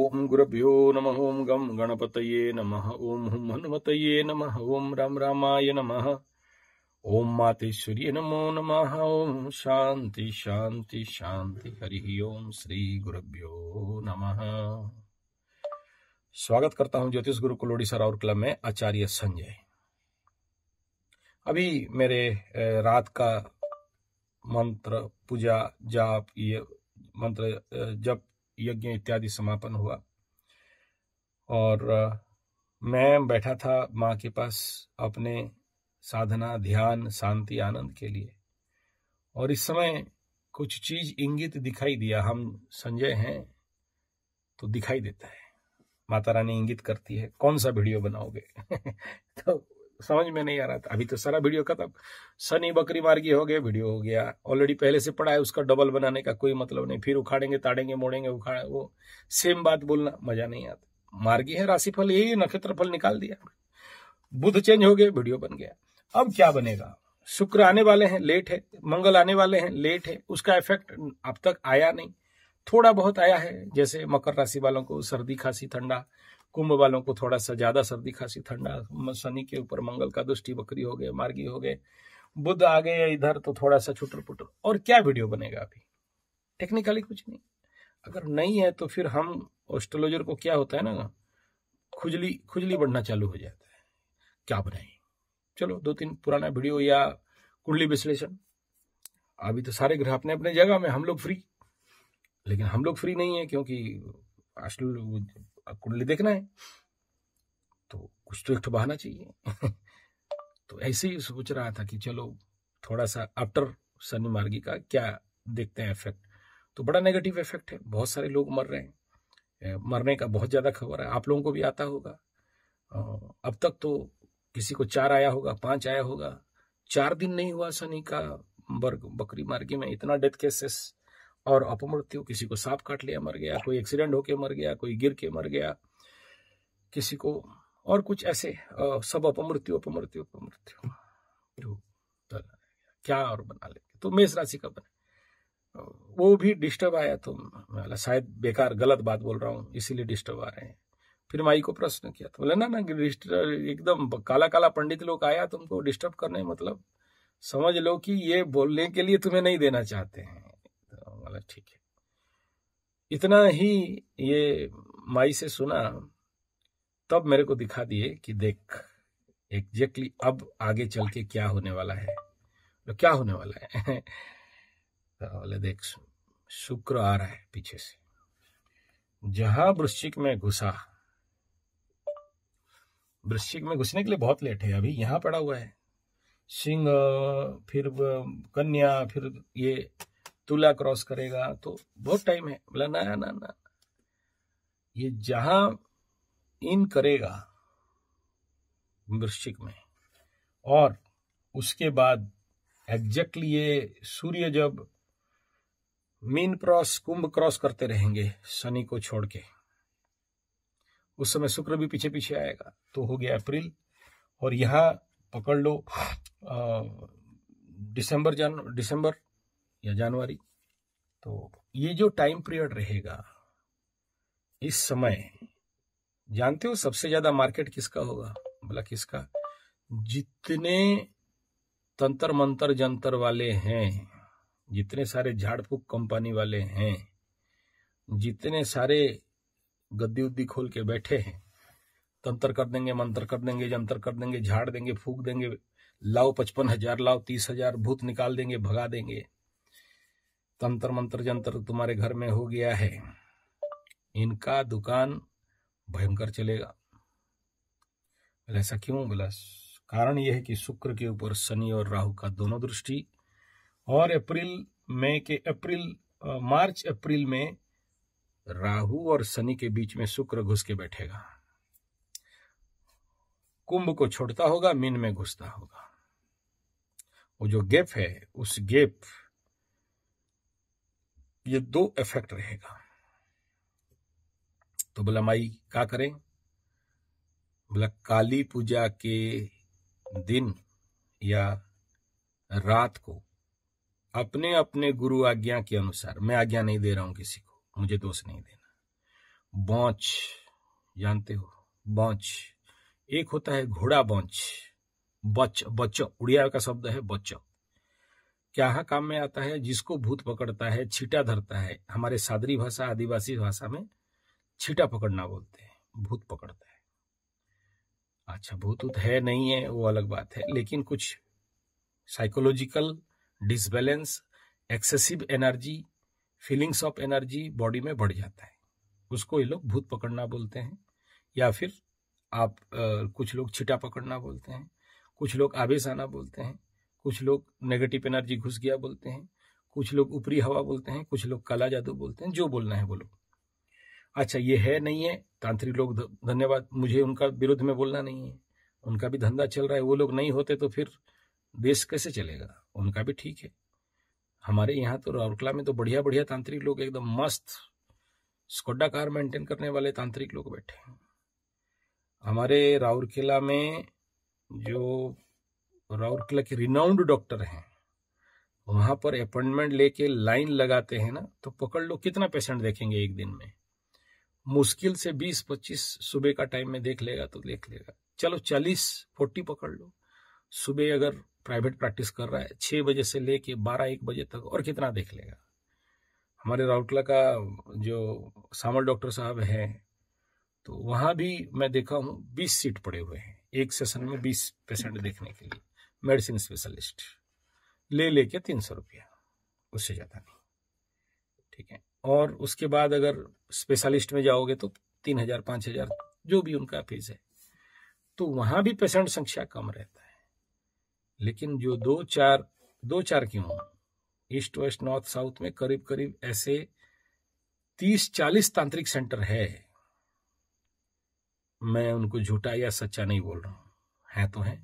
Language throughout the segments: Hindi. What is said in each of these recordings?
ओम गुरभ्यो नम ओं गम गणपत नम ओं हूं हनुमत नम ओं राम राय नम ओं मातेश्वरी नमो नम ओं शांति शांति शांति हरि ओम श्री गुरभ्यो नम स्वागत करता हूं ज्योतिष गुरु कुलोड़ी सर और क्लब में आचार्य संजय अभी मेरे रात का मंत्र पूजा जाप ये मंत्र जप यज्ञ इत्यादि समापन हुआ और मैं बैठा था माँ के पास अपने साधना ध्यान शांति आनंद के लिए और इस समय कुछ चीज इंगित दिखाई दिया हम संजय हैं तो दिखाई देता है माता रानी इंगित करती है कौन सा वीडियो बनाओगे तो समझ में नहीं आ रहा था अभी तो सारा वीडियो खत्म शनि बकरी मार्गी हो गए वीडियो हो गया ऑलरेडी पहले से पढ़ा है उसका डबल बनाने का कोई मतलब नहीं फिर उखाड़ेंगे ताड़ेंगे मोड़ेंगे उखाड़े वो सेम बात बोलना मजा नहीं आता मार्गी है राशिफल यही नक्षत्र फल निकाल दिया बुध चेंज हो गए वीडियो बन गया अब क्या बनेगा शुक्र आने वाले हैं लेट है मंगल आने वाले हैं लेट है उसका इफेक्ट अब तक आया नहीं थोड़ा बहुत आया है जैसे मकर राशि वालों को सर्दी खांसी ठंडा कुंभ वालों को थोड़ा सा ज्यादा सर्दी खांसी ठंडा शनि के ऊपर मंगल का दुष्टि बकरी हो गए मार्गी हो गए बुद्ध आ गए इधर तो थोड़ा सा छुटर पुटर और क्या वीडियो बनेगा अभी टेक्निकली कुछ नहीं अगर नहीं है तो फिर हम ऑस्ट्रोलॉजर को क्या होता है ना खुजली खुजली बढ़ना चालू हो जाता है क्या बनाए चलो दो तीन पुराना वीडियो या कुंडली विश्लेषण अभी तो सारे ग्रह अपने अपने जगह में हम लोग फ्री लेकिन हम लोग फ्री नहीं है क्योंकि कुंडली देखना है तो कुछ तो एक बहाना चाहिए तो ऐसे ही सोच रहा था कि चलो थोड़ा सा आफ्टर शनि मार्गी का क्या देखते हैं इफेक्ट तो बड़ा नेगेटिव इफेक्ट है बहुत सारे लोग मर रहे हैं मरने का बहुत ज़्यादा खबर है आप लोगों को भी आता होगा अब तक तो किसी को चार आया होगा पांच आया होगा चार दिन नहीं हुआ शनि का बर्ग बकरी मार्गी में इतना डेथ केसेस और अपमृत्यु किसी को सांप काट लिया मर गया कोई एक्सीडेंट होके मर गया कोई गिर के मर गया किसी को और कुछ ऐसे सब अपमृत्यु अपमृत्यु अपमृत्यु क्या और बना लेंगे तो मेष राशि का बने वो भी डिस्टर्ब आया तो मैं शायद बेकार गलत बात बोल रहा हूँ इसीलिए डिस्टर्ब आ रहे हैं फिर माई को प्रश्न किया तो बोले ना ना एकदम काला काला पंडित लोग आया तुमको डिस्टर्ब करने मतलब समझ लो कि ये बोलने के लिए तुम्हें नहीं देना चाहते हैं वाला ठीक है इतना ही ये माई से सुना तब मेरे को दिखा दिए कि देख एग्जैक्टली अब आगे चल के क्या होने वाला है तो क्या होने वाला है तो देख शुक्र आ रहा है पीछे से जहां वृश्चिक में घुसा वृश्चिक में घुसने के लिए बहुत लेट है अभी यहां पड़ा हुआ है सिंह फिर कन्या फिर ये तुला क्रॉस करेगा तो बहुत टाइम है बोला ना ना ना ये जहां इन करेगा वृश्चिक में और उसके बाद एग्जैक्टली ये सूर्य जब मीन क्रॉस कुंभ क्रॉस करते रहेंगे शनि को छोड़ के उस समय शुक्र भी पीछे पीछे आएगा तो हो गया अप्रैल और यहां पकड़ लो दिसंबर जन दिसंबर या जनवरी तो ये जो टाइम पीरियड रहेगा इस समय जानते हो सबसे ज्यादा मार्केट किसका होगा बोला मतलब किसका जितने तंत्र मंत्र जंतर वाले हैं जितने सारे झाड़फूक कंपनी वाले हैं जितने सारे गद्दी उद्दी खोल के बैठे हैं तंत्र कर देंगे मंत्र कर देंगे जंतर कर देंगे झाड़ देंगे फूक देंगे लाओ पचपन हजार लाओ तीस हजार भूत निकाल देंगे भगा देंगे तंत्र मंत्र जंत्र तुम्हारे घर में हो गया है इनका दुकान भयंकर चलेगा ऐसा क्यों बोला कारण यह है कि शुक्र के ऊपर शनि और राहु का दोनों दृष्टि और अप्रैल मई के अप्रैल मार्च अप्रैल में राहु और शनि के बीच में शुक्र घुस के बैठेगा कुंभ को छोड़ता होगा मीन में घुसता होगा वो जो गैप है उस गैप ये दो इफेक्ट रहेगा तो बोला माई क्या करें बोला काली पूजा के दिन या रात को अपने अपने गुरु आज्ञा के अनुसार मैं आज्ञा नहीं दे रहा हूं किसी को मुझे दोष नहीं देना बौछ जानते हो बौछ एक होता है घोड़ा बौछ बच बच्चों उड़िया का शब्द है बच्चों क्या हाँ काम में आता है जिसको भूत पकड़ता है छीटा धरता है हमारे सादरी भाषा आदिवासी भाषा में छीटा पकड़ना बोलते हैं भूत पकड़ता है अच्छा भूत उत है नहीं है वो अलग बात है लेकिन कुछ psychological disbalance excessive energy feelings of energy body में बढ़ जाता है उसको ये लोग भूत पकड़ना बोलते हैं या फिर आप आ, कुछ लोग छिटा पकड़ना बोलते हैं कुछ लोग आवेश आना बोलते हैं कुछ लोग नेगेटिव एनर्जी घुस गया बोलते हैं कुछ लोग ऊपरी हवा बोलते हैं कुछ लोग काला जादू बोलते हैं जो बोलना है बोलो अच्छा ये है नहीं है तांत्रिक लोग धन्यवाद मुझे उनका विरुद्ध में बोलना नहीं है उनका भी धंधा चल रहा है वो लोग नहीं होते तो फिर देश कैसे चलेगा उनका भी ठीक है हमारे यहाँ तो राउरकला में तो बढ़िया बढ़िया तांत्रिक लोग एकदम मस्त स्कोडा कार मेंटेन करने वाले तांत्रिक लोग बैठे हैं हमारे राउरकेला में जो राउरकला के रिनाउंड डॉक्टर हैं वहां पर अपॉइंटमेंट लेके लाइन लगाते हैं ना तो पकड़ लो कितना पेशेंट देखेंगे एक दिन में मुश्किल से 20-25 सुबह का टाइम में देख लेगा तो देख लेगा चलो 40-40 पकड़ लो सुबह अगर प्राइवेट प्रैक्टिस कर रहा है छह बजे से लेके बारह एक बजे तक और कितना देख लेगा हमारे राउटला का जो सामल डॉक्टर साहब हैं तो वहां भी मैं देखा हूँ बीस सीट पड़े हुए हैं एक सेशन में बीस पेशेंट देखने के लिए मेडिसिन स्पेशलिस्ट ले लेके तीन सौ रुपया उससे ज़्यादा नहीं ठीक है और उसके बाद अगर स्पेशलिस्ट में जाओगे तो तीन हजार पाँच हजार जो भी उनका फीस है तो वहाँ भी पेशेंट संख्या कम रहता है लेकिन जो दो चार दो चार क्यों ईस्ट वेस्ट नॉर्थ साउथ में करीब करीब ऐसे तीस चालीस तांत्रिक सेंटर है मैं उनको झूठा या सच्चा नहीं बोल रहा हूँ है तो है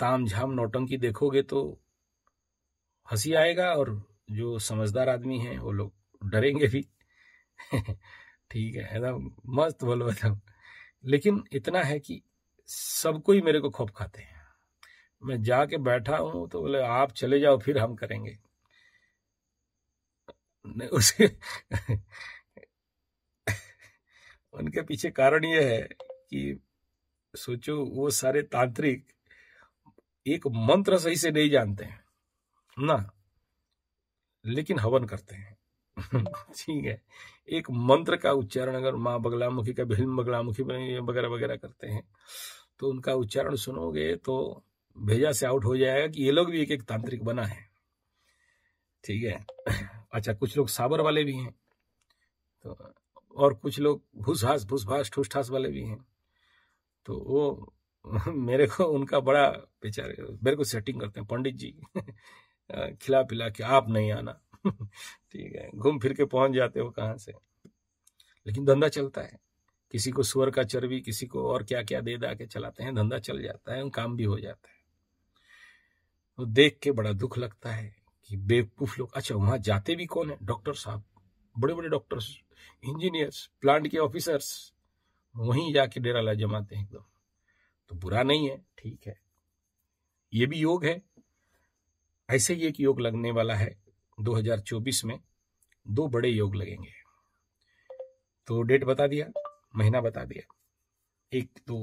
ताम झाम नौटंकी देखोगे तो हंसी आएगा और जो समझदार आदमी हैं वो लोग डरेंगे भी ठीक है एकदम मस्त बोलो एकदम लेकिन इतना है कि सबको कोई मेरे को खोप खाते हैं मैं जाके बैठा हूं तो बोले आप चले जाओ फिर हम करेंगे उसे उनके पीछे कारण यह है कि सोचो वो सारे तांत्रिक एक मंत्र सही से नहीं जानते हैं ना लेकिन हवन करते हैं ठीक है एक मंत्र का उच्चारण अगर माँ बगलामुखी का भीम बगलामुखी वगैरह वगैरह करते हैं तो उनका उच्चारण सुनोगे तो भेजा से आउट हो जाएगा कि ये लोग भी एक एक तांत्रिक बना है ठीक है अच्छा कुछ लोग साबर वाले भी हैं तो और कुछ लोग भूसहास भूसभास ठूसठास वाले भी हैं तो वो मेरे को उनका बड़ा बेचारे मेरे को सेटिंग करते हैं पंडित जी खिला पिला के आप नहीं आना ठीक है घूम फिर के पहुंच जाते हो कहाँ से लेकिन धंधा चलता है किसी को सुअर का चर्बी किसी को और क्या क्या दे दा के चलाते हैं धंधा चल जाता है काम भी हो जाता है तो देख के बड़ा दुख लगता है कि बेवकूफ लोग अच्छा वहां जाते भी कौन है डॉक्टर साहब बड़े बड़े डॉक्टर्स इंजीनियर्स प्लांट के ऑफिसर्स वहीं जाके डेरा ला जमाते हैं एकदम तो बुरा नहीं है ठीक है ये भी योग है ऐसे ही एक योग लगने वाला है 2024 में दो बड़े योग लगेंगे तो डेट बता दिया महीना बता दिया एक तो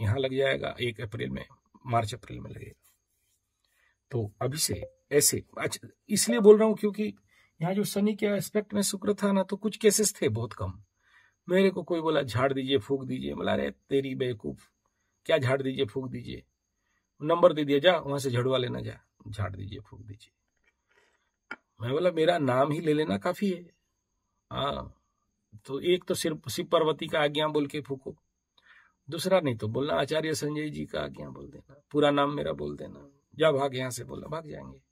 यहां लग जाएगा एक अप्रैल में मार्च अप्रैल में लगेगा तो अभी से ऐसे अच्छा इसलिए बोल रहा हूं क्योंकि यहाँ जो शनि के एस्पेक्ट में शुक्र था ना तो कुछ केसेस थे बहुत कम मेरे को कोई बोला झाड़ दीजिए फूक दीजिए बोला अरे तेरी बेवकूफ क्या झाड़ दीजिए फूक दीजिए नंबर दे दिया जा वहां से झड़वा लेना जा झाड़ दीजिए फूक दीजिए मैं बोला मेरा नाम ही ले लेना काफी है हाँ तो एक तो सिर्फ शिव पार्वती का आज्ञा बोल के फूको दूसरा नहीं तो बोलना आचार्य संजय जी का आज्ञा बोल देना पूरा नाम मेरा बोल देना जा भाग यहां से बोला भाग जाएंगे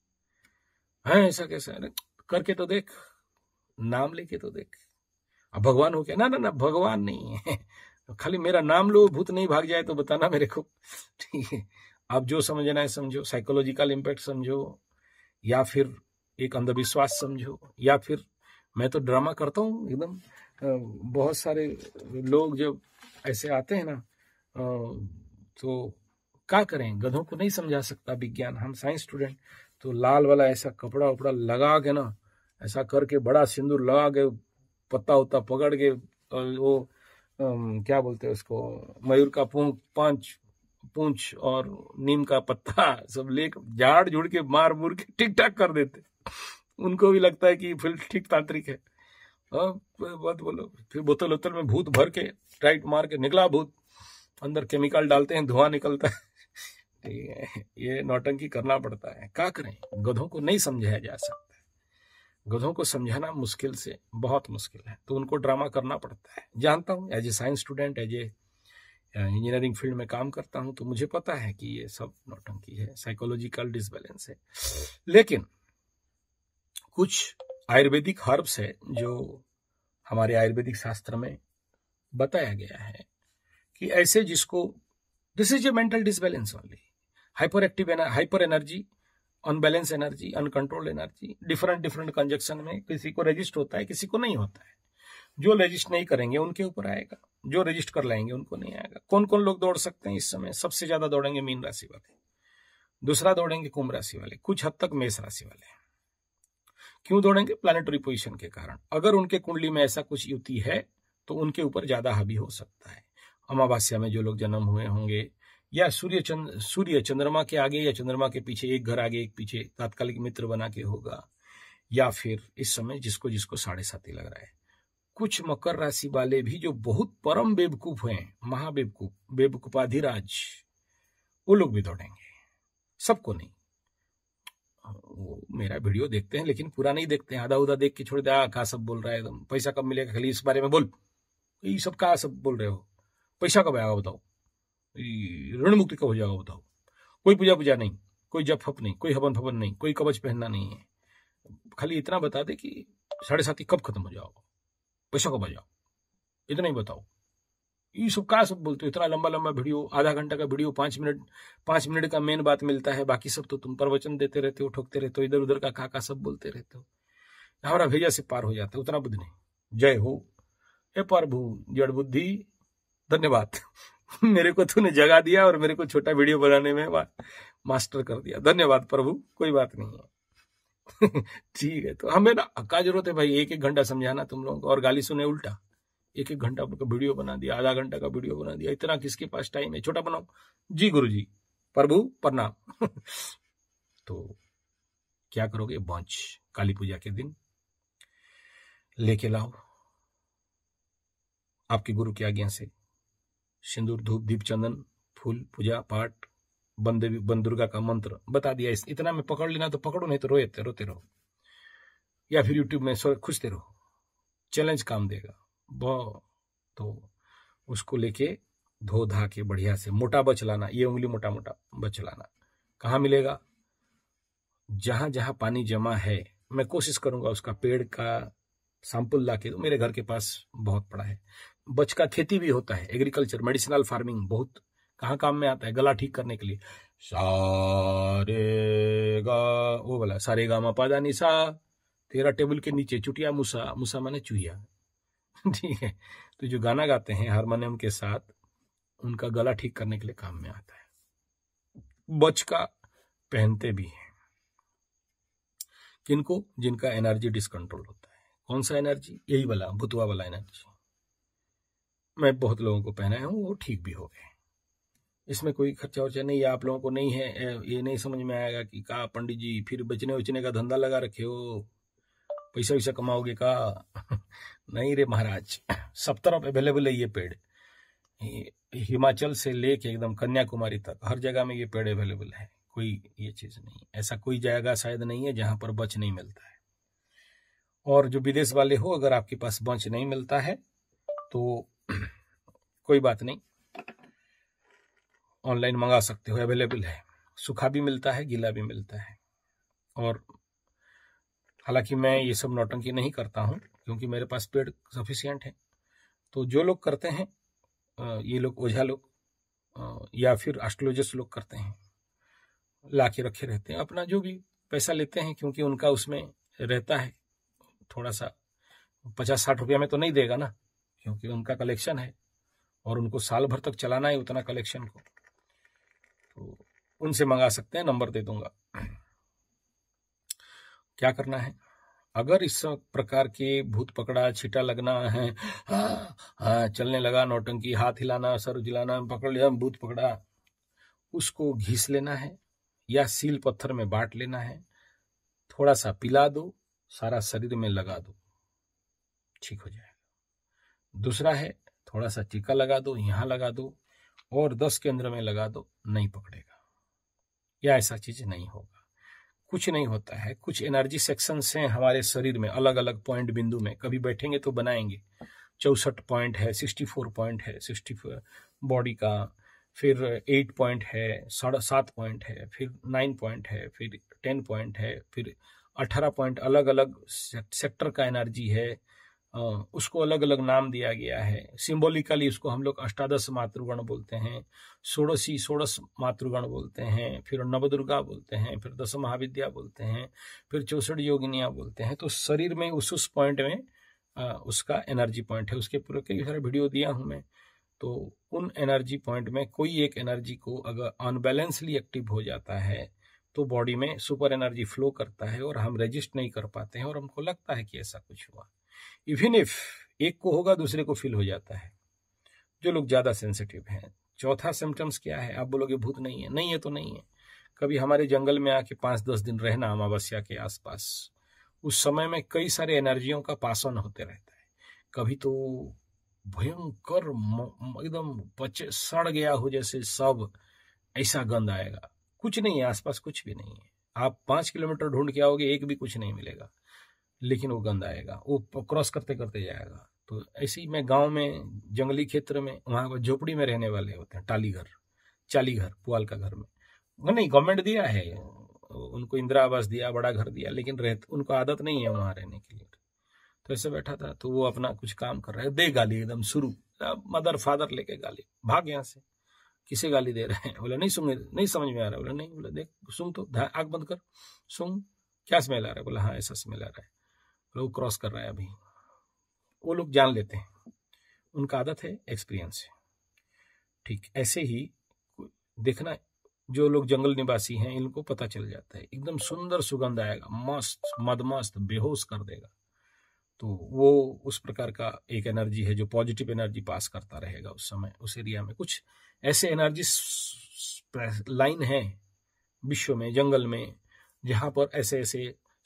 है ऐसा कैसा अरे करके तो देख नाम लेके तो देख अब भगवान हो क्या ना ना ना भगवान नहीं है तो खाली मेरा नाम लो भूत नहीं भाग जाए तो बताना मेरे को ठीक है आप जो समझना है समझो साइकोलॉजिकल इम्पैक्ट समझो या फिर एक अंधविश्वास समझो या फिर मैं तो ड्रामा करता हूँ एकदम बहुत सारे लोग जब ऐसे आते हैं ना तो क्या करें गधों को नहीं समझा सकता विज्ञान हम साइंस स्टूडेंट तो लाल वाला ऐसा कपड़ा उपड़ा लगा के ना ऐसा करके बड़ा सिंदूर लगा के पत्ता उत्ता पकड़ के और वो क्या बोलते हैं उसको मयूर का पूंछ पंच पूंछ और नीम का पत्ता सब ले झाड़ झुड़ के मार मुर के ठीक ठाक कर देते उनको भी लगता है कि फिर ठीक तांत्रिक है हाँ, बहुत बोलो फिर बोतल वोतल में भूत भर के टाइट मार के निकला भूत अंदर केमिकल डालते हैं धुआं निकलता है ठीक है ये नौटंकी करना पड़ता है क्या करें गधों को नहीं समझाया जा सकता गधों को समझाना मुश्किल से बहुत मुश्किल है तो उनको ड्रामा करना पड़ता है जानता हूँ as a science student as a engineering field में काम करता हूँ तो मुझे पता है कि ये सब नौटंकी है साइकोलॉजिकल डिसबैलेंस है लेकिन कुछ आयुर्वेदिक हर्ब्स है जो हमारे आयुर्वेदिक शास्त्र में बताया गया है कि ऐसे जिसको this is a mental disbalance only hyper active hyper energy unbalance energy uncontrol energy different different conjunction में किसी को रजिस्ट होता है किसी को नहीं होता है जो रजिस्ट नहीं करेंगे उनके ऊपर आएगा जो रजिस्ट कर लाएंगे उनको नहीं आएगा कौन कौन लोग दौड़ सकते हैं इस समय सबसे ज्यादा दौड़ेंगे मीन राशि वाले दूसरा दौड़ेंगे कुंभ राशि वाले कुछ हद तक मेष राशि वाले क्यों दौड़ेंगे प्लानिटरी पोजिशन के कारण अगर उनके कुंडली में ऐसा कुछ युति है तो उनके ऊपर ज्यादा हावी हो सकता है अमावस्या में जो लोग जन्म हुए होंगे या सूर्य चंद्र सूर्य चंद्रमा के आगे या चंद्रमा के पीछे एक घर आगे एक पीछे तात्कालिक मित्र बना के होगा या फिर इस समय जिसको जिसको साढ़े साथी लग रहा है कुछ मकर राशि वाले भी जो बहुत परम बेवकूफ हैं महाबेवकूफ बेबकूपाधिराज वो लोग भी दौड़ेंगे सबको नहीं वो मेरा वीडियो देखते हैं लेकिन पूरा नहीं देखते हैं आधा उधा देख के छोड़ आ कहा सब बोल रहा है पैसा कब मिलेगा खाली इस बारे में बोल ये सब कहा सब बोल रहे हो पैसा कब आएगा बताओ ऋण मुक्ति कब हो जाएगा बताओ कोई पूजा पूजा नहीं कोई जप फप नहीं कोई हवन फवन नहीं कोई कवच पहनना नहीं है खाली इतना बता दे कि साढ़े साथी कब खत्म हो जाओ पैसा कब आ जाओ इतना ही बताओ ये सब क्या सब बोलते हो इतना लंबा लंबा वीडियो आधा घंटा का वीडियो पांच मिनट पांच मिनट का मेन बात मिलता है बाकी सब तो तुम प्रवचन देते रहते हो ठोकते रहते हो इधर उधर का काका सब बोलते रहते हो हमारा भेजा से पार हो जाता है उतना बुद्ध नहीं जय हो ए प्रभु जड़ बुद्धि धन्यवाद मेरे को तूने जगा दिया और मेरे को छोटा वीडियो बनाने में मास्टर कर दिया धन्यवाद प्रभु कोई बात नहीं है ठीक है तो हमें ना अक्का जरूरत है भाई एक एक घंटा समझाना तुम लोगों को और गाली सुने उल्टा एक एक घंटा का वीडियो बना दिया आधा घंटा का वीडियो बना दिया इतना किसके पास टाइम है छोटा बनाओ जी गुरु जी प्रभु प्रणाम तो क्या करोगे बॉन्च काली पूजा के दिन लेके लाओ आपके गुरु की आज्ञा से सिंदूर धूप दीप चंदन फूल पूजा पाठ बंद बन दुर्गा का मंत्र बता दिया इस इतना में पकड़ लेना तो पकड़ो नहीं तो रोते रोते रहो या फिर यूट्यूब में सो खुजते रहो चैलेंज काम देगा बहुत तो उसको लेके धो धा के बढ़िया से मोटा बचलाना ये उंगली मोटा मोटा बचलाना कहाँ मिलेगा जहां जहां पानी जमा है मैं कोशिश करूंगा उसका पेड़ का सैंपल ला के तो मेरे घर के पास बहुत पड़ा है बच का खेती भी होता है एग्रीकल्चर मेडिसिनल फार्मिंग बहुत कहाँ काम में आता है गला ठीक करने के लिए सारे गा वो बोला सारे गा मा पादा तेरा टेबल के नीचे चुटिया मुसा मुसा माने चूहिया ठीक है तो जो गाना गाते हैं हारमोनियम के साथ उनका गला ठीक करने के लिए काम में आता है बच का पहनते भी हैं किनको जिनका एनर्जी डिसकंट्रोल होता है कौन सा एनर्जी यही वाला भुतवा वाला एनर्जी मैं बहुत लोगों को पहनाया हूँ वो ठीक भी हो गए इसमें कोई खर्चा वर्चा नहीं आप लोगों को नहीं है ये नहीं समझ में आएगा कि कहा पंडित जी फिर बचने उचने का धंधा लगा रखे हो पैसा वैसा कमाओगे कहा नहीं रे महाराज सब तरफ अवेलेबल है ये पेड़ हिमाचल से लेके एकदम कन्याकुमारी तक हर जगह में ये पेड़ अवेलेबल है कोई ये चीज़ नहीं ऐसा कोई जगह शायद नहीं है जहाँ पर बच नहीं मिलता है और जो विदेश वाले हो अगर आपके पास बच नहीं मिलता है तो कोई बात नहीं ऑनलाइन मंगा सकते हो अवेलेबल है सूखा भी मिलता है गीला भी मिलता है और हालांकि मैं ये सब नौटंकी नहीं करता हूँ क्योंकि मेरे पास पेड़ सफिशियंट है तो जो लोग करते हैं ये लोग ओझा लोग या फिर एस्ट्रोलॉजिस्ट लोग करते हैं ला के रखे रहते हैं अपना जो भी पैसा लेते हैं क्योंकि उनका उसमें रहता है थोड़ा सा पचास साठ रुपया में तो नहीं देगा ना क्योंकि उनका कलेक्शन है और उनको साल भर तक चलाना है उतना कलेक्शन को तो उनसे मंगा सकते हैं नंबर दे दूंगा क्या करना है अगर इस प्रकार के भूत पकड़ा छीटा लगना है हाँ, हाँ, चलने लगा नौटंकी हाथ हिलाना सर उजिलाना पकड़ लिया भूत पकड़ा उसको घिस लेना है या सील पत्थर में बांट लेना है थोड़ा सा पिला दो सारा शरीर में लगा दो ठीक हो जाए दूसरा है थोड़ा सा टीका लगा दो यहाँ लगा दो और दस केंद्र में लगा दो नहीं पकड़ेगा या ऐसा चीज नहीं होगा कुछ नहीं होता है कुछ एनर्जी सेक्शन हैं हमारे शरीर में अलग अलग पॉइंट बिंदु में कभी बैठेंगे तो बनाएंगे चौसठ पॉइंट है सिक्सटी फोर पॉइंट है सिक्सटी बॉडी का फिर एट पॉइंट है साढ़े सात पॉइंट है फिर नाइन पॉइंट है फिर टेन पॉइंट है फिर अठारह पॉइंट अलग अलग सेक्टर का एनर्जी है उसको अलग अलग नाम दिया गया है सिंबोलिकली उसको हम लोग अष्टादश मातृगण बोलते हैं षोड़शी षोड़श मातृगण बोलते हैं फिर नवदुर्गा बोलते हैं फिर दस महाविद्या बोलते हैं फिर चौसठ योगिनियाँ बोलते हैं तो शरीर में उस उस पॉइंट में आ, उसका एनर्जी पॉइंट है उसके पूरे कई सारे वीडियो दिया हूँ मैं तो उन एनर्जी पॉइंट में कोई एक एनर्जी को अगर अनबैलेंसली एक्टिव हो जाता है तो बॉडी में सुपर एनर्जी फ्लो करता है और हम रेजिस्ट नहीं कर पाते हैं और हमको लगता है कि ऐसा कुछ हुआ इवन इफ एक को होगा दूसरे को फील हो जाता है जो लोग ज़्यादा सेंसिटिव हैं चौथा सिम्टम्स क्या है आप बोलोगे भूत नहीं है नहीं है तो नहीं है कभी हमारे जंगल में आके पांच दस दिन रहना अमावस्या के आसपास उस समय में कई सारे एनर्जियों का पास ऑन होते रहता है कभी तो भयंकर एकदम बचे सड़ गया हो जैसे सब ऐसा गंध आएगा कुछ नहीं है आसपास कुछ भी नहीं है आप पांच किलोमीटर ढूंढ के आओगे एक भी कुछ नहीं मिलेगा लेकिन वो गंद आएगा वो क्रॉस करते करते जाएगा तो ऐसे ही मैं गांव में जंगली क्षेत्र में वहाँ पर झोपड़ी में रहने वाले होते हैं टाली घर चाली घर पुआल का घर में नहीं गवर्नमेंट दिया है उनको इंदिरा आवास दिया बड़ा घर दिया लेकिन रह उनको आदत नहीं है वहाँ रहने के लिए तो ऐसे बैठा था तो वो अपना कुछ काम कर रहा है दे गाली एकदम शुरू मदर फादर लेके गाली भाग यहाँ से किसे गाली दे रहे हैं बोले नहीं सुन नहीं समझ में आ रहा है बोले नहीं बोले देख सुन तो आग बंद कर सुन क्या स्मेल आ रहा है बोला हाँ ऐसा स्मेल आ रहा है लोग क्रॉस कर रहा है अभी वो लोग जान लेते हैं उनका आदत है एक्सपीरियंस है ठीक ऐसे ही देखना जो लोग जंगल निवासी हैं इनको पता चल जाता है एकदम सुंदर सुगंध आएगा मस्त मदमस्त बेहोश कर देगा तो वो उस प्रकार का एक एनर्जी है जो पॉजिटिव एनर्जी पास करता रहेगा उस समय उस एरिया में कुछ ऐसे एनर्जी लाइन है विश्व में जंगल में जहां पर ऐसे ऐसे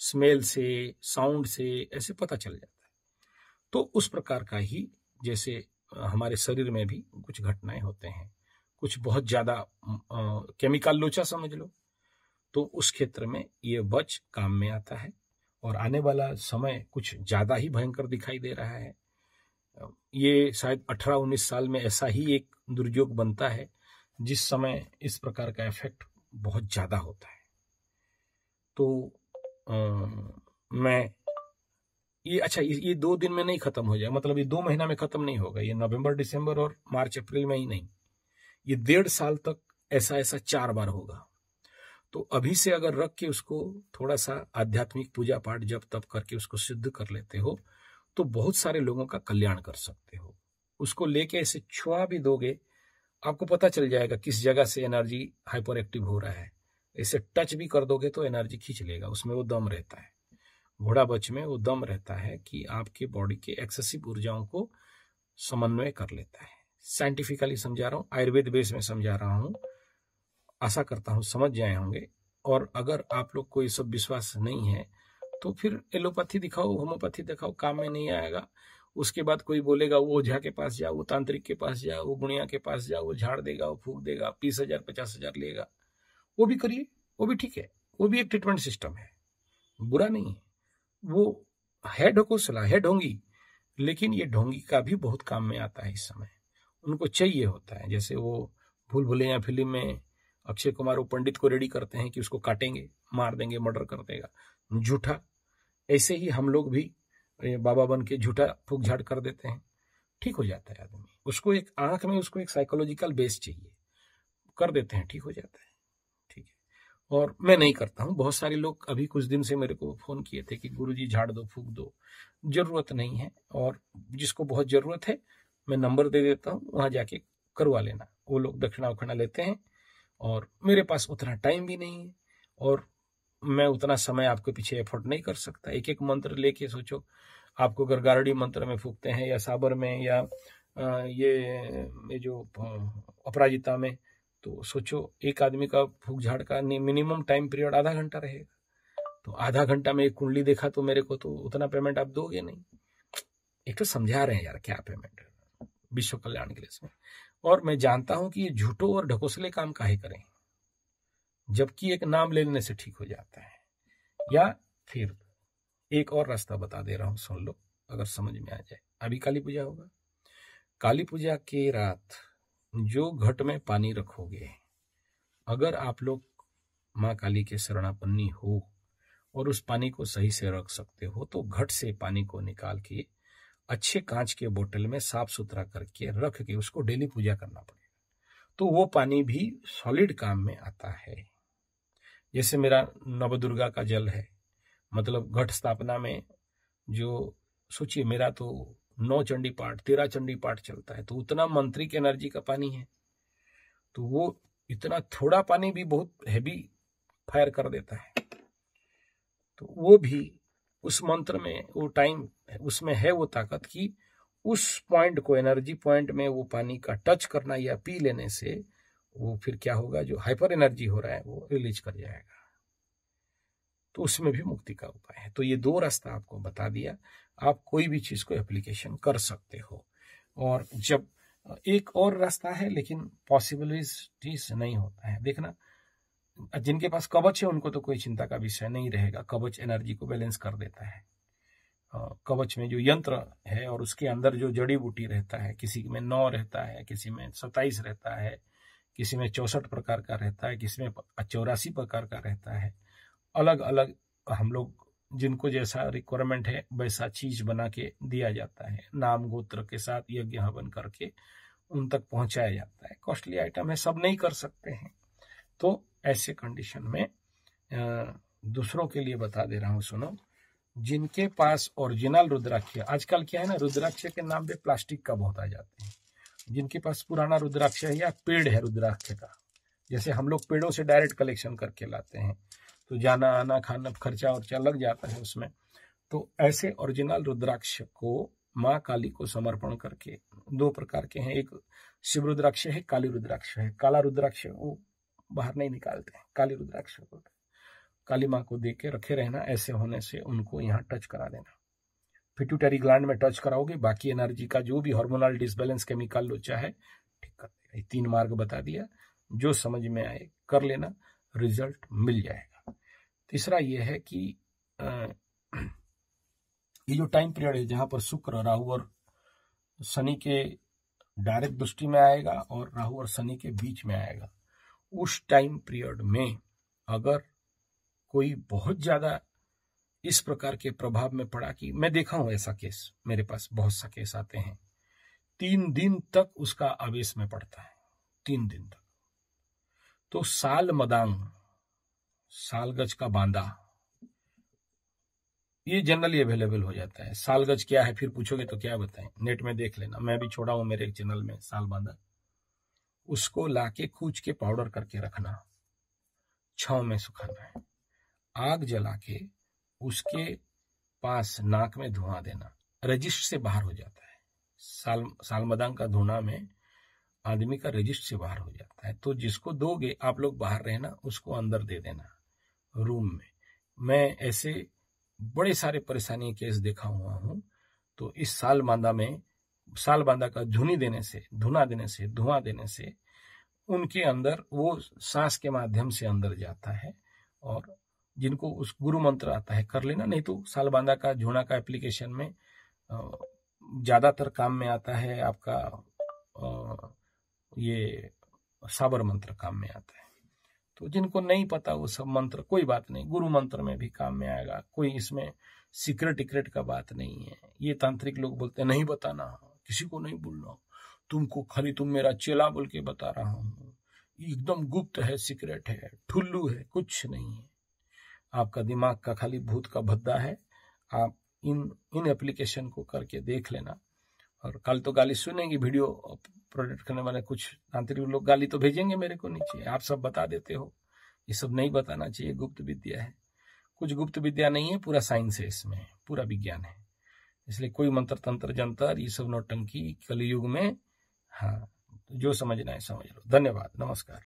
स्मेल से साउंड से ऐसे पता चल जाता है तो उस प्रकार का ही जैसे हमारे शरीर में भी कुछ घटनाएं होते हैं कुछ बहुत ज्यादा केमिकल लोचा समझ लो तो उस क्षेत्र में ये वच काम में आता है और आने वाला समय कुछ ज्यादा ही भयंकर दिखाई दे रहा है ये शायद अठारह उन्नीस साल में ऐसा ही एक दुर्योग बनता है जिस समय इस प्रकार का इफेक्ट बहुत ज्यादा होता है तो मैं ये अच्छा ये, दो दिन में नहीं खत्म हो जाए मतलब ये दो महीना में खत्म नहीं होगा ये नवंबर दिसंबर और मार्च अप्रैल में ही नहीं ये डेढ़ साल तक ऐसा ऐसा चार बार होगा तो अभी से अगर रख के उसको थोड़ा सा आध्यात्मिक पूजा पाठ जब तब करके उसको सिद्ध कर लेते हो तो बहुत सारे लोगों का कल्याण कर सकते हो उसको लेके ऐसे छुआ भी दोगे आपको पता चल जाएगा किस जगह से एनर्जी हाइपर एक्टिव हो रहा है इसे टच भी कर दोगे तो एनर्जी खींच लेगा उसमें वो दम रहता है घोड़ा बच में वो दम रहता है कि आपके बॉडी के एक्सेसिव ऊर्जाओं को समन्वय कर लेता है साइंटिफिकली समझा रहा हूँ आयुर्वेद बेस में समझा रहा हूँ आशा करता हूँ समझ जाए होंगे और अगर आप लोग को ये सब विश्वास नहीं है तो फिर एलोपैथी दिखाओ होम्योपैथी दिखाओ काम में नहीं आएगा उसके बाद कोई बोलेगा वो ओझा के पास जाओ वो तांत्रिक के पास जाओ वो गुणिया के पास जाओ वो झाड़ देगा वो फूक देगा बीस हजार पचास हजार लेगा वो भी करिए वो भी ठीक है वो भी एक ट्रीटमेंट सिस्टम है बुरा नहीं है वो है सलाह है ढोंगी लेकिन ये ढोंगी का भी बहुत काम में आता है इस समय उनको चाहिए होता है जैसे वो भूल भुलैया फिल्म में अक्षय कुमार वो पंडित को रेडी करते हैं कि उसको काटेंगे मार देंगे मर्डर कर देगा झूठा ऐसे ही हम लोग भी बाबा बन के झूठा फूक झाड़ कर देते हैं ठीक हो जाता है आदमी उसको एक आंख में उसको एक साइकोलॉजिकल बेस चाहिए कर देते हैं ठीक हो जाता है और मैं नहीं करता हूँ बहुत सारे लोग अभी कुछ दिन से मेरे को फ़ोन किए थे कि गुरु जी झाड़ दो फूक दो ज़रूरत नहीं है और जिसको बहुत ज़रूरत है मैं नंबर दे देता हूँ वहाँ जाके करवा लेना वो लोग दक्षिणा उखड़ा लेते हैं और मेरे पास उतना टाइम भी नहीं है और मैं उतना समय आपके पीछे एफोर्ड नहीं कर सकता एक एक मंत्र लेके सोचो आपको अगर गारडी मंत्र में फूकते हैं या साबर में या ये ये जो अपराजिता में तो सोचो एक आदमी का फूक झाड़ का मिनिमम टाइम पीरियड आधा घंटा रहेगा तो आधा घंटा में एक कुंडली देखा तो मेरे को तो उतना पेमेंट आप दोगे नहीं एक तो समझा रहे हैं यार क्या पेमेंट विश्व कल्याण के लिए इसमें और मैं जानता हूं कि ये झूठो और ढकोसले काम काहे करें जबकि एक नाम ले लेने से ठीक हो जाता है या फिर एक और रास्ता बता दे रहा हूं सुन लो अगर समझ में आ जाए अभी काली पूजा होगा काली पूजा के रात जो घट में पानी रखोगे अगर आप लोग माँ काली के शरणापन्नी हो और उस पानी को सही से रख सकते हो तो घट से पानी को निकाल के अच्छे कांच के बोतल में साफ सुथरा करके रख के उसको डेली पूजा करना पड़ेगा तो वो पानी भी सॉलिड काम में आता है जैसे मेरा नवदुर्गा का जल है मतलब घट स्थापना में जो सोचिए मेरा तो नौ चंडी पाठ तेरह चंडी पाठ चलता है तो उतना मंत्रिक एनर्जी का पानी है तो वो इतना थोड़ा पानी भी बहुत हैवी फायर कर देता है तो वो भी उस मंत्र में वो टाइम उसमें है वो ताकत कि उस पॉइंट को एनर्जी पॉइंट में वो पानी का टच करना या पी लेने से वो फिर क्या होगा जो हाइपर एनर्जी हो रहा है वो रिलीज कर जाएगा तो उसमें भी मुक्ति का उपाय है तो ये दो रास्ता आपको बता दिया आप कोई भी चीज़ को एप्लीकेशन कर सकते हो और जब एक और रास्ता है लेकिन पॉसिबिलिटीज नहीं होता है देखना जिनके पास कवच है उनको तो कोई चिंता का विषय नहीं रहेगा कवच एनर्जी को बैलेंस कर देता है कवच में जो यंत्र है और उसके अंदर जो जड़ी बूटी रहता है किसी में नौ रहता है किसी में सताइस रहता है किसी में चौसठ प्रकार का रहता है किसी में चौरासी प्रकार का रहता है अलग अलग हम लोग जिनको जैसा रिक्वायरमेंट है वैसा चीज बना के दिया जाता है नाम गोत्र के साथ यज्ञ हवन करके उन तक पहुंचाया जाता है कॉस्टली आइटम है सब नहीं कर सकते हैं तो ऐसे कंडीशन में दूसरों के लिए बता दे रहा हूं सुनो जिनके पास ओरिजिनल रुद्राक्ष आजकल क्या है ना रुद्राक्ष के नाम पे प्लास्टिक का बहुत आ जाते हैं जिनके पास पुराना रुद्राक्ष है या पेड़ है रुद्राक्ष का जैसे हम लोग पेड़ों से डायरेक्ट कलेक्शन करके लाते हैं तो जाना आना खाना खर्चा वर्चा लग जाता है उसमें तो ऐसे ओरिजिनल रुद्राक्ष को माँ काली को समर्पण करके दो प्रकार के हैं एक शिव रुद्राक्ष है काली रुद्राक्ष है काला रुद्राक्ष वो बाहर नहीं निकालते हैं काली रुद्राक्ष को काली माँ को देख के रखे रहना ऐसे होने से उनको यहाँ टच करा देना फिट्यूटरी ग्लैंड में टच कराओगे बाकी एनर्जी का जो भी हार्मोनल डिसबैलेंस केमिकल लोचा है ठीक कर देगा ये तीन मार्ग बता दिया जो समझ में आए कर लेना रिजल्ट मिल जाएगा तीसरा ये है कि ये जो टाइम पीरियड है जहां पर शुक्र राहु और शनि के डायरेक्ट दृष्टि में आएगा और राहु और शनि के बीच में आएगा उस टाइम पीरियड में अगर कोई बहुत ज्यादा इस प्रकार के प्रभाव में पड़ा कि मैं देखा हूं ऐसा केस मेरे पास बहुत सा केस आते हैं तीन दिन तक उसका आवेश में पड़ता है तीन दिन तक तो साल मदांग सालगज का बांदा ये जनरली अवेलेबल हो जाता है सालगज क्या है फिर पूछोगे तो क्या बताएं नेट में देख लेना मैं भी छोड़ा हूं मेरे एक चैनल में साल बांदा उसको लाके कूच के पाउडर करके रखना छाव में सुखाना है आग जला के उसके पास नाक में धुआं देना रजिस्ट से बाहर हो जाता है साल सालमदांग का धुना में आदमी का रजिस्ट से बाहर हो जाता है तो जिसको दोगे आप लोग बाहर रहना उसको अंदर दे देना रूम में मैं ऐसे बड़े सारे परेशानी केस देखा हुआ हूँ तो इस साल बांदा में साल बांदा का धुनी देने से धुना देने से धुआं देने से उनके अंदर वो सांस के माध्यम से अंदर जाता है और जिनको उस गुरु मंत्र आता है कर लेना नहीं तो साल बांदा का झोना का एप्लीकेशन में ज़्यादातर काम में आता है आपका ये साबर मंत्र काम में आता है तो जिनको नहीं पता वो सब मंत्र कोई बात नहीं गुरु मंत्र में भी काम में आएगा कोई इसमें सीक्रेट इक्रेट का बात नहीं है ये तांत्रिक लोग बोलते नहीं बताना किसी को नहीं बोलना तुमको खाली तुम मेरा चेला बोल के बता रहा हूँ एकदम गुप्त है सीक्रेट है ठुल्लू है कुछ नहीं है आपका दिमाग का खाली भूत का भद्दा है आप इन इन एप्लीकेशन को करके देख लेना और कल तो गाली सुनेंगी वीडियो प्रोडक्ट करने वाले कुछ आंतरिक लोग गाली तो भेजेंगे मेरे को नीचे आप सब बता देते हो ये सब नहीं बताना चाहिए गुप्त विद्या है कुछ गुप्त विद्या नहीं है पूरा साइंस है इसमें पूरा विज्ञान है इसलिए कोई मंत्र तंत्र जंतर ये सब नौटंकी कलयुग में हाँ जो समझना है समझ लो धन्यवाद नमस्कार